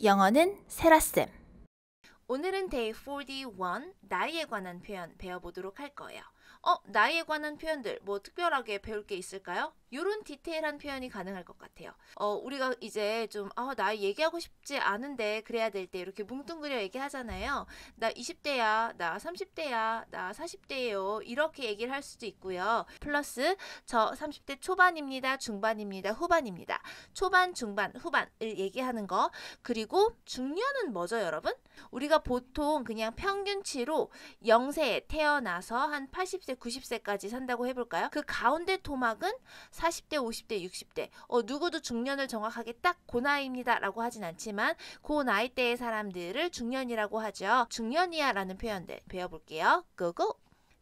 영어는 세라쌤. 오늘은 day 41 나이에 관한 표현 배워보도록 할 거예요. 어, 나이에 관한 표현들 뭐 특별하게 배울 게 있을까요? 요런 디테일한 표현이 가능할 것 같아요. 어, 우리가 이제 좀, 어, 아, 나 얘기하고 싶지 않은데 그래야 될 때 이렇게 뭉뚱그려 얘기하잖아요. 나 20대야, 나 30대야, 나 40대예요. 이렇게 얘기를 할 수도 있고요. 플러스 저 30대 초반입니다, 중반입니다, 후반입니다. 초반, 중반, 후반을 얘기하는 거. 그리고 중년은 뭐죠, 여러분? 우리가 보통 그냥 평균치로 0세에 태어나서 한8 0 80세, 90세까지 산다고 해볼까요? 그 가운데 토막은 40대, 50대, 60대. 어, 누구도 중년을 정확하게 딱그 나이입니다. 라고 하진 않지만, 그 나이대의 사람들을 중년이라고 하죠. 중년이야 라는 표현들 배워볼게요. 고고!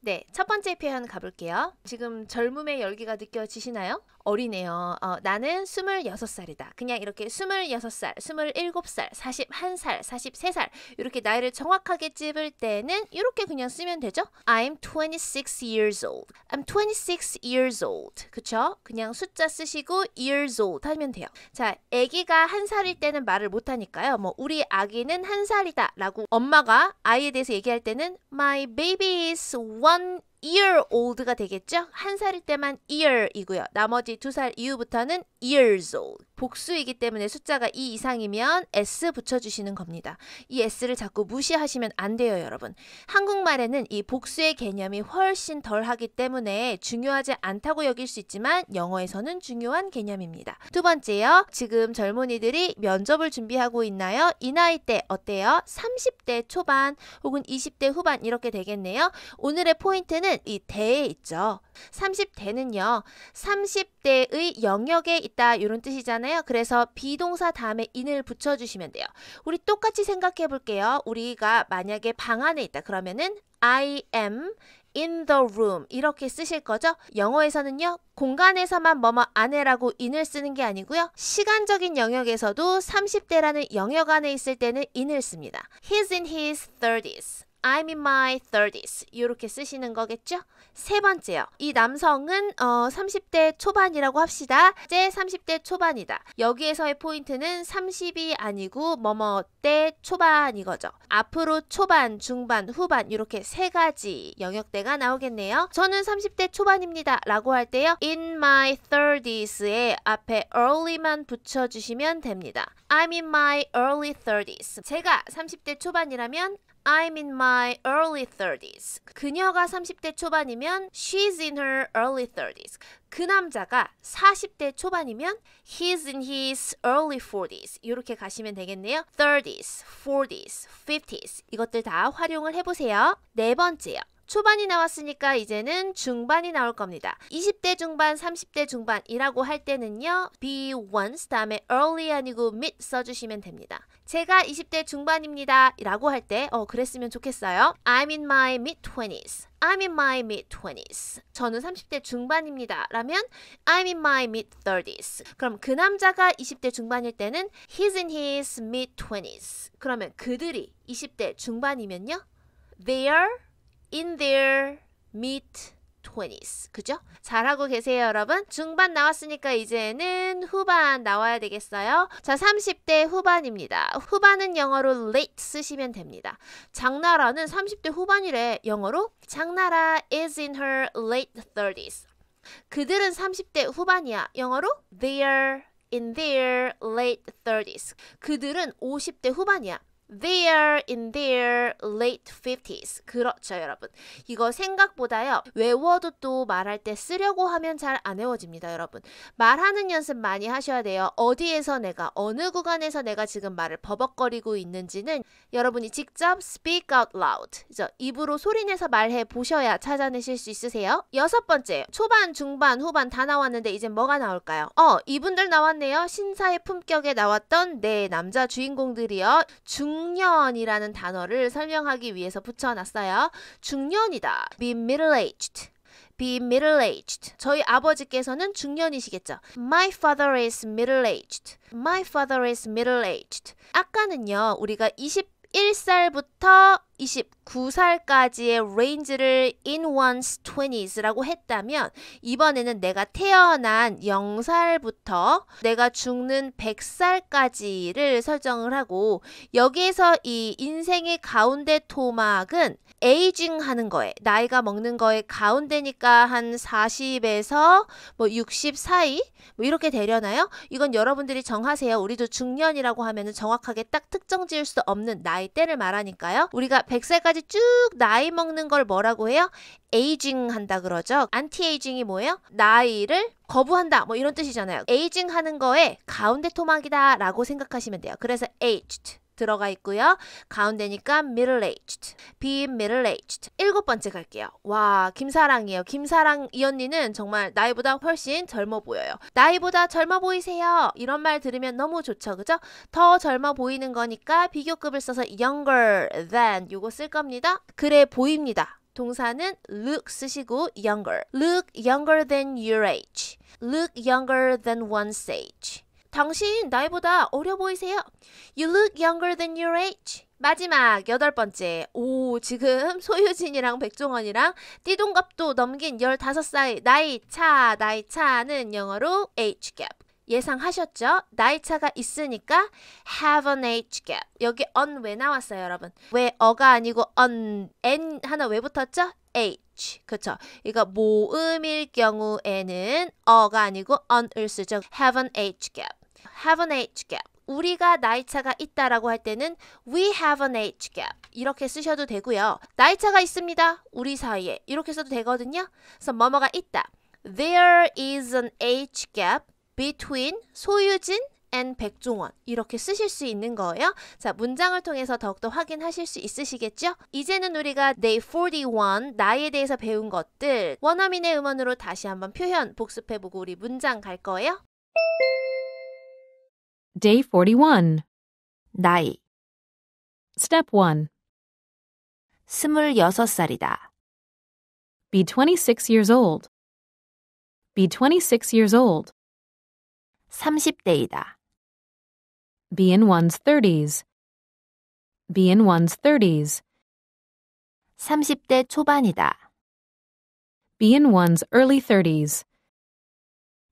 네, 첫 번째 표현 가볼게요. 지금 젊음의 열기가 느껴지시나요? 어리네요. 어, 나는 26살이다. 그냥 이렇게 26살, 27살, 41살, 43살 이렇게 나이를 정확하게 찝을 때는 이렇게 그냥 쓰면 되죠. I'm 26 years old. I'm 26 years old. 그쵸? 그냥 숫자 쓰시고 years old 하면 돼요. 자, 아기가 한 살일 때는 말을 못하니까요. 뭐 우리 아기는 한 살이다 라고 엄마가 아이에 대해서 얘기할 때는 My baby is one 짠! year old가 되겠죠? 한 살일 때만 year이고요. 나머지 두 살 이후부터는 years old. 복수이기 때문에 숫자가 2 이상이면 s 붙여주시는 겁니다. 이 s를 자꾸 무시하시면 안 돼요, 여러분. 한국말에는 이 복수의 개념이 훨씬 덜하기 때문에 중요하지 않다고 여길 수 있지만 영어에서는 중요한 개념입니다. 두 번째요. 지금 젊은이들이 면접을 준비하고 있나요? 이 나이 때 어때요? 30대 초반 혹은 20대 후반 이렇게 되겠네요. 오늘의 포인트는 이 대에 있죠. 30대는요. 30대의 영역에 있다 이런 뜻이잖아요. 그래서 비동사 다음에 인을 붙여주시면 돼요. 우리 똑같이 생각해 볼게요. 우리가 만약에 방 안에 있다 그러면은 I am in the room 이렇게 쓰실 거죠. 영어에서는요. 공간에서만 뭐뭐 안해라고 인을 쓰는 게 아니고요. 시간적인 영역에서도 30대라는 영역 안에 있을 때는 인을 씁니다. He's in his 30s. I'm in my 30s 이렇게 쓰시는 거겠죠? 세 번째요. 이 남성은 어, 30대 초반이라고 합시다. 제 30대 초반이다. 여기에서의 포인트는 30이 아니고 뭐 뭐 때 초반이 거죠. 앞으로 초반, 중반, 후반 이렇게 세 가지 영역대가 나오겠네요. 저는 30대 초반입니다. 라고 할 때요. In my 30s에 앞에 early만 붙여주시면 됩니다. I'm in my early 30s. 제가 30대 초반이라면 I'm in my early 30s. 그녀가 30대 초반이면 she's in her early 30s. 그 남자가 40대 초반이면 he's in his early 40s. 이렇게 가시면 되겠네요. 30s, 40s, 50s. 이것들 다 활용을 해보세요. 네 번째요. 초반이 나왔으니까 이제는 중반이 나올 겁니다. 20대 중반, 30대 중반이라고 할 때는요. be once 다음에 early 아니고 mid 써주시면 됩니다. 제가 20대 중반입니다 라고 할 때 어, 그랬으면 좋겠어요. I'm in my mid-20s. I'm in my mid-20s. 저는 30대 중반입니다. 라면 I'm in my mid-30s. 그럼 그 남자가 20대 중반일 때는 He's in his mid-20s. 그러면 그들이 20대 중반이면요. They are in their mid 20s. 그죠? 잘하고 계세요, 여러분. 중반 나왔으니까 이제는 후반 나와야 되겠어요. 자, 30대 후반입니다. 후반은 영어로 late 쓰시면 됩니다. 장나라는 30대 후반이래. 영어로 장나라 is in her late 30s. 그들은 30대 후반이야. 영어로 they are in their late 30s. 그들은 50대 후반이야. They're in their late 50s. 그렇죠, 여러분. 이거 생각보다요. 외워도 또 말할 때 쓰려고 하면 잘 안 외워집니다, 여러분. 말하는 연습 많이 하셔야 돼요. 어디에서 내가, 어느 구간에서 내가 지금 말을 버벅거리고 있는지는 여러분이 직접 speak out loud. 그죠? 입으로 소리내서 말해 보셔야 찾아내실 수 있으세요. 여섯 번째. 초반, 중반, 후반 다 나왔는데 이제 뭐가 나올까요? 어, 이분들 나왔네요. 신사의 품격에 나왔던 네 남자 주인공들이요. 중 중년이라는 단어를 설명하기 위해서 붙여놨어요. 중년이다. be middle aged. be middle aged. 저희 아버지께서는 중년이시겠죠. My father is middle aged. My father is middle aged. 아까는요, 우리가 21살부터 29살까지의 r a n g e 를 in one's 20s라고 했다면 이번에는 내가 태어난 0살부터 내가 죽는 100살까지를 설정을 하고 여기에서 이 인생의 가운데 토막은 에이징 하는 거에 나이가 먹는 거에 가운데니까 한 40에서 뭐 60 사이 뭐 이렇게 되려나요? 이건 여러분들이 정하세요. 우리도 중년이라고 하면 정확하게 딱 특정 지을 수 없는 나이대를 말하니까요. 우리가 100살까지 쭉 나이 먹는 걸 뭐라고 해요? 에이징 한다 그러죠. 안티에이징이 뭐예요? 나이를 거부한다 뭐 이런 뜻이잖아요. 에이징 하는 거에 가운데 토막이다 라고 생각하시면 돼요. 그래서 aged 들어가 있고요. 가운데니까 middle aged, be middle aged. 일곱 번째 갈게요. 와, 김사랑이에요. 김사랑 이 언니는 정말 나이보다 훨씬 젊어 보여요. 나이보다 젊어 보이세요. 이런 말 들으면 너무 좋죠. 그죠? 더 젊어 보이는 거니까 비교급을 써서 younger than 요거 쓸 겁니다. 그래 보입니다. 동사는 look 쓰시고 younger. look younger than your age. look younger than one's age. 당신 나이보다 어려 보이세요. You look younger than your age. 마지막 여덟 번째. 오, 지금 소유진이랑 백종원이랑 띠동갑도 넘긴 열다살 나이 차, 나이 차는 영어로 age gap. 예상하셨죠? 나이차가 있으니까 have an age gap. 여기 on 왜 나왔어요, 여러분? 왜 어가 아니고 on, n 하나 왜 붙었죠? age. 그쵸? 이거 모음일 경우에는 어가 아니고 on을 쓰죠. have an age gap. have an age gap. 우리가 나이차가 있다라고 할 때는 we have an age gap 이렇게 쓰셔도 되고요. 나이차가 있습니다. 우리 사이에 이렇게 써도 되거든요. 그래서 뭐뭐가 있다. There is an age gap between 소유진 and 백종원 이렇게 쓰실 수 있는 거예요. 자, 문장을 통해서 더욱더 확인하실 수 있으시겠죠? 이제는 우리가 day 41나에 대해서 배운 것들 원어민의 음원으로 다시 한번 표현 복습해 보고 우리 문장 갈 거예요. Day 41 나이 Step 1 26살이다. Be 26 years old. Be 26 years old. 30대이다. Be in one's 30s. Be in one's 30s. 30대 초반이다. Be in one's early 30s.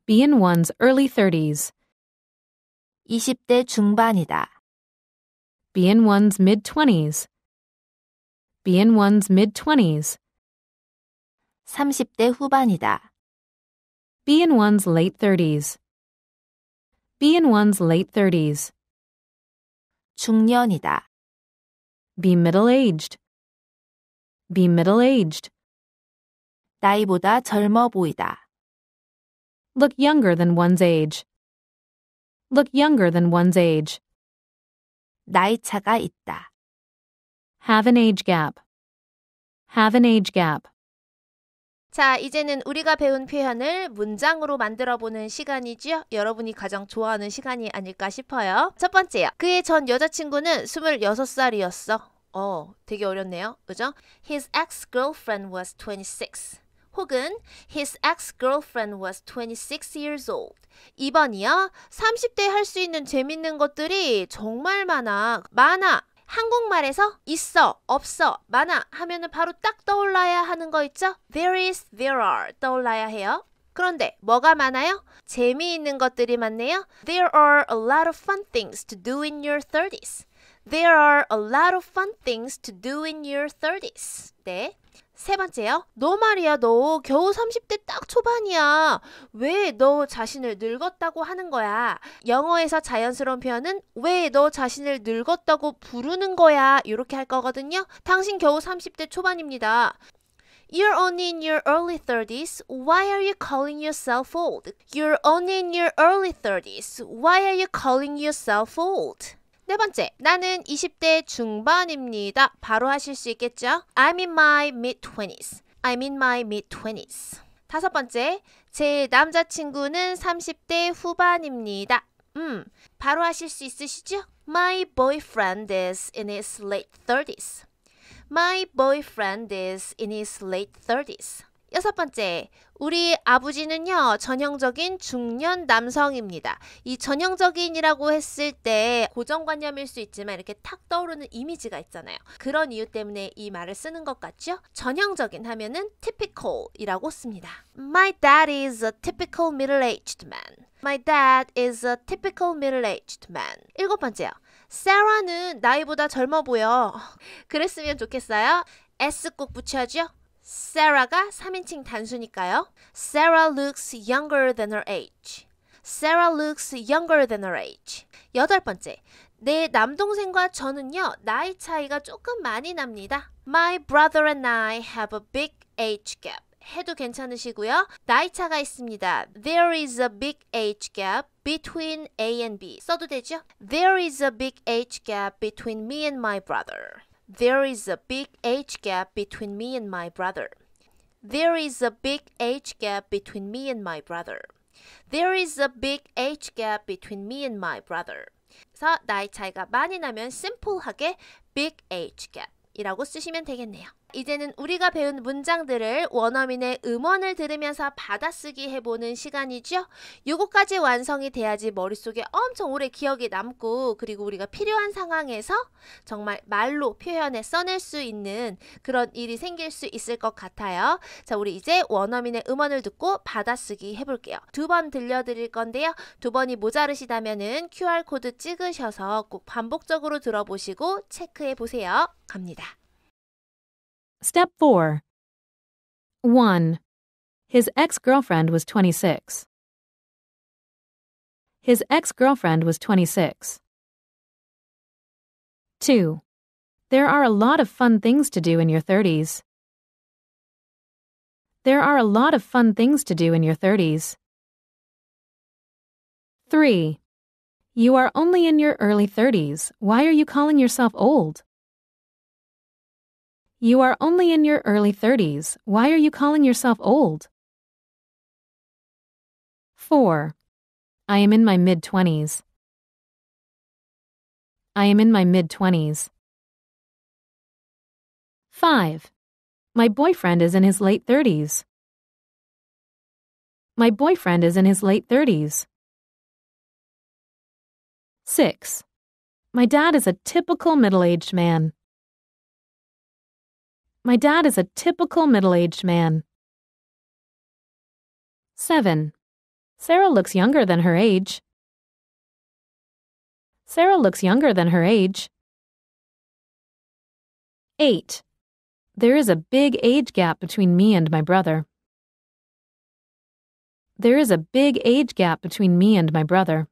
Be in one's early 30s. 20대 중반이다. Be in one's mid 20s. Be in one's mid 20s. 30대 후반이다. Be in one's late 30s. Be in one's late 30s. 중년이다. Be middle-aged. Be middle-aged. 나이보다 젊어 보이다. Look younger than one's age. Look younger than one's age. 차가 있다. Have an age gap. Have an age gap. 자, 이제는 우리가 배운 표현을 문장으로 만들어 보는 시간이지요. 여러분이 가장 좋아하는 시간이 아닐까 싶어요. 첫 번째요. 그의 전 여자친구는 26살이었어. 어, 되게 어렸네요 그죠? His ex-girlfriend was 26. 혹은 His ex-girlfriend was 26 years old. 2번이요. 30대 할 수 있는 재밌는 것들이 정말 많아. 많아. 한국말에서 있어, 없어, 많아 하면은 바로 딱 떠올라야 하는 거 있죠? There is, there are 떠올라야 해요. 그런데 뭐가 많아요? 재미있는 것들이 많네요. There are a lot of fun things to do in your 30s. There are a lot of fun things to do in your 30s. 네. 세 번째요. 너 말이야, 너 겨우 30대 딱 초반이야. 왜 너 자신을 늙었다고 하는 거야? 영어에서 자연스러운 표현은 왜 너 자신을 늙었다고 부르는 거야? 이렇게 할 거거든요. 당신 겨우 30대 초반입니다. You're only in your early 30s. Why are you calling yourself old? You're only in your early 30s. Why are you calling yourself old? 네 번째, 나는 20대 중반입니다. 바로 하실 수 있겠죠? I'm in my mid-20s. I'm in my mid-20s. 다섯 번째, 제 남자친구는 30대 후반입니다. 음, 바로 하실 수 있으시죠? My boyfriend is in his late 30s. My boyfriend is in his late 30s. 여섯 번째, 우리 아버지는요, 전형적인 중년 남성입니다. 이 전형적인이라고 했을 때 고정관념일 수 있지만 이렇게 탁 떠오르는 이미지가 있잖아요. 그런 이유 때문에 이 말을 쓰는 것 같죠? 전형적인 하면은 typical이라고 씁니다. My dad is a typical middle-aged man. My dad is a typical middle-aged man. 일곱 번째요. Sarah는 나이보다 젊어 보여. 그랬으면 좋겠어요. S꼭 붙여야죠. Sarah가 3인칭 단수니까요. Sarah looks younger than her age. Sarah looks younger than her age. 여덟 번째. 내 남동생과 저는요, 나이 차이가 조금 많이 납니다. My brother and I have a big age gap. 해도 괜찮으시고요. 나이 차가 있습니다. There is a big age gap between A and B. 써도 되죠? There is a big age gap between me and my brother. There is a big age gap between me and my brother. There is a big age gap between me and my brother. There is a big age gap between me and my brother. 그래서 나이 차이가 많이 나면 심플하게 big age gap이라고 쓰시면 되겠네요. 이제는 우리가 배운 문장들을 원어민의 음원을 들으면서 받아쓰기 해보는 시간이죠. 요거까지 완성이 돼야지 머릿속에 엄청 오래 기억이 남고 그리고 우리가 필요한 상황에서 정말 말로 표현해 써낼 수 있는 그런 일이 생길 수 있을 것 같아요. 자, 우리 이제 원어민의 음원을 듣고 받아쓰기 해볼게요. 두 번 들려드릴 건데요. 두 번이 모자르시다면은 QR코드 찍으셔서 꼭 반복적으로 들어보시고 체크해 보세요. 갑니다. Step 4 1. His ex girlfriend was 26. His ex girlfriend was 26. 2. There are a lot of fun things to do in your 30s. There are a lot of fun things to do in your 30s. 3. You are only in your early 30s. Why are you calling yourself old? You are only in your early 30s. Why are you calling yourself old? 4. I am in my mid 20s. I am in my mid 20s. 5. My boyfriend is in his late 30s. My boyfriend is in his late 30s. 6. My dad is a typical middle aged man. My dad is a typical middle aged man. 7. Sarah looks younger than her age. Sarah looks younger than her age. 8. There is a big age gap between me and my brother. There is a big age gap between me and my brother.